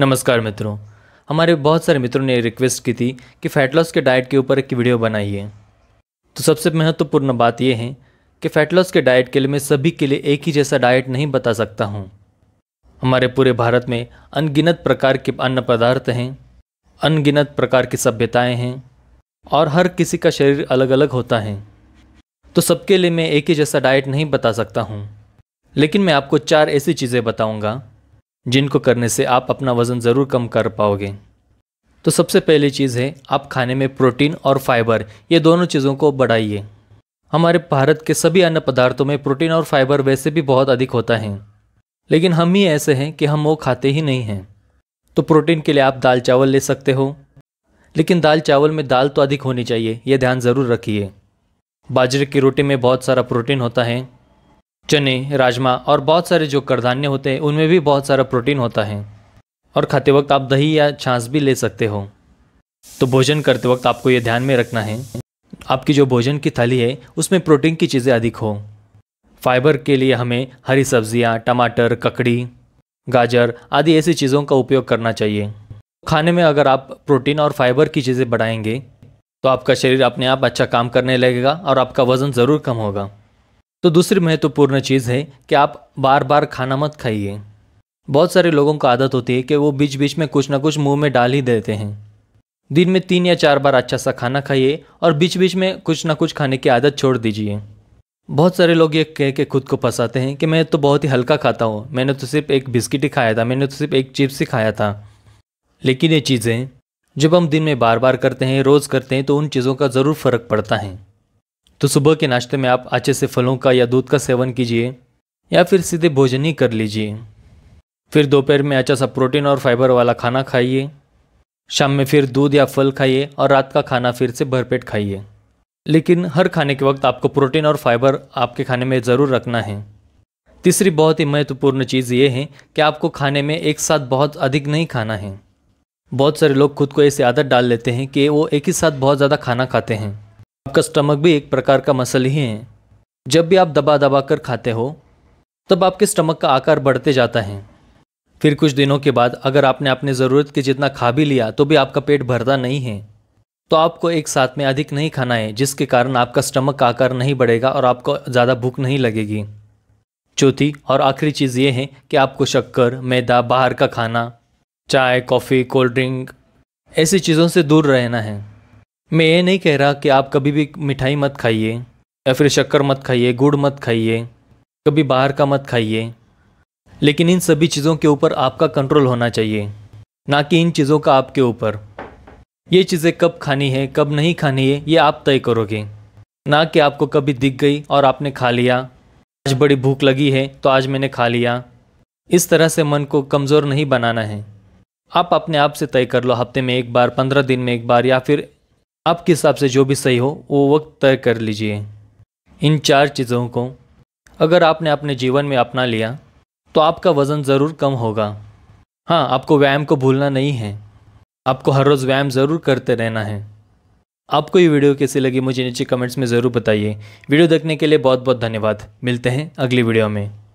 नमस्कार मित्रों हमारे बहुत सारे मित्रों ने रिक्वेस्ट की थी कि फैट लॉस के डाइट के ऊपर एक वीडियो बनाइए तो सबसे महत्वपूर्ण बात यह है कि फैट लॉस के डाइट के लिए मैं सभी के लिए एक ही जैसा डाइट नहीं बता सकता हूँ हमारे पूरे भारत में अनगिनत प्रकार के अन्न पदार्थ हैं अनगिनत प्रकार की सभ्यताएँ हैं और हर किसी का शरीर अलग अलग होता है तो सबके लिए मैं एक ही जैसा डाइट नहीं बता सकता हूँ लेकिन मैं आपको चार ऐसी चीज़ें बताऊँगा जिनको करने से आप अपना वज़न ज़रूर कम कर पाओगे तो सबसे पहली चीज़ है आप खाने में प्रोटीन और फाइबर ये दोनों चीज़ों को बढ़ाइए हमारे भारत के सभी अन्य पदार्थों में प्रोटीन और फाइबर वैसे भी बहुत अधिक होता है लेकिन हम ही ऐसे हैं कि हम वो खाते ही नहीं हैं तो प्रोटीन के लिए आप दाल चावल ले सकते हो लेकिन दाल चावल में दाल तो अधिक होनी चाहिए यह ध्यान ज़रूर रखिए बाजरे की रोटी में बहुत सारा प्रोटीन होता है चने राजमा और बहुत सारे जो करधान्य होते हैं उनमें भी बहुत सारा प्रोटीन होता है और खाते वक्त आप दही या छाछ भी ले सकते हो तो भोजन करते वक्त आपको ये ध्यान में रखना है आपकी जो भोजन की थाली है उसमें प्रोटीन की चीज़ें अधिक हो फाइबर के लिए हमें हरी सब्जियाँ टमाटर ककड़ी गाजर आदि ऐसी चीज़ों का उपयोग करना चाहिए खाने में अगर आप प्रोटीन और फाइबर की चीज़ें बढ़ाएंगे तो आपका शरीर अपने आप अच्छा काम करने लगेगा और आपका वज़न ज़रूर कम होगा तो दूसरी महत्वपूर्ण चीज़ है कि आप बार बार खाना मत खाइए बहुत सारे लोगों को आदत होती है कि वो बीच बीच में कुछ ना कुछ मुंह में डाल ही देते हैं दिन में तीन या चार बार अच्छा सा खाना खाइए और बीच बीच में कुछ ना कुछ खाने की आदत छोड़ दीजिए बहुत सारे लोग ये कह के खुद को फंसाते हैं कि मैं तो बहुत ही हल्का खाता हूँ मैंने तो सिर्फ एक बिस्किट ही खाया था मैंने तो सिर्फ एक चिप्स ही खाया था लेकिन ये चीज़ें जब हम दिन में बार बार करते हैं रोज़ करते हैं तो उन चीज़ों का ज़रूर फ़र्क पड़ता है तो सुबह के नाश्ते में आप अच्छे से फलों का या दूध का सेवन कीजिए या फिर सीधे भोजन ही कर लीजिए फिर दोपहर में अच्छा सा प्रोटीन और फाइबर वाला खाना खाइए शाम में फिर दूध या फल खाइए और रात का खाना फिर से भरपेट खाइए लेकिन हर खाने के वक्त आपको प्रोटीन और फाइबर आपके खाने में ज़रूर रखना है तीसरी बहुत ही महत्वपूर्ण चीज़ ये है कि आपको खाने में एक साथ बहुत अधिक नहीं खाना है बहुत सारे लोग खुद को ऐसी आदत डाल लेते हैं कि वो एक ही साथ बहुत ज़्यादा खाना खाते हैं आपका स्टमक भी एक प्रकार का मसल ही है जब भी आप दबा दबा कर खाते हो तब आपके स्टमक का आकार बढ़ते जाता है फिर कुछ दिनों के बाद अगर आपने अपने ज़रूरत के जितना खा भी लिया तो भी आपका पेट भरता नहीं है तो आपको एक साथ में अधिक नहीं खाना है जिसके कारण आपका स्टमक का आकार नहीं बढ़ेगा और आपको ज़्यादा भूख नहीं लगेगी चौथी और आखिरी चीज़ ये है कि आपको शक्कर मैदा बाहर का खाना चाय कॉफ़ी कोल्ड ड्रिंक ऐसी चीज़ों से दूर रहना है मैं ये नहीं कह रहा कि आप कभी भी मिठाई मत खाइए या फिर शक्कर मत खाइए गुड़ मत खाइए कभी बाहर का मत खाइए लेकिन इन सभी चीज़ों के ऊपर आपका कंट्रोल होना चाहिए ना कि इन चीज़ों का आपके ऊपर ये चीज़ें कब खानी है कब नहीं खानी है ये आप तय करोगे ना कि आपको कभी दिख गई और आपने खा लिया आज बड़ी भूख लगी है तो आज मैंने खा लिया इस तरह से मन को कमज़ोर नहीं बनाना है आप अपने आप से तय कर लो हफ्ते में एक बार पंद्रह दिन में एक बार या फिर आपके हिसाब से जो भी सही हो वो वक्त तय कर लीजिए इन चार चीज़ों को अगर आपने अपने जीवन में अपना लिया तो आपका वज़न ज़रूर कम होगा हाँ आपको व्यायाम को भूलना नहीं है आपको हर रोज़ व्यायाम ज़रूर करते रहना है आपको ये वीडियो कैसी लगी मुझे नीचे कमेंट्स में ज़रूर बताइए वीडियो देखने के लिए बहुत बहुत धन्यवाद मिलते हैं अगली वीडियो में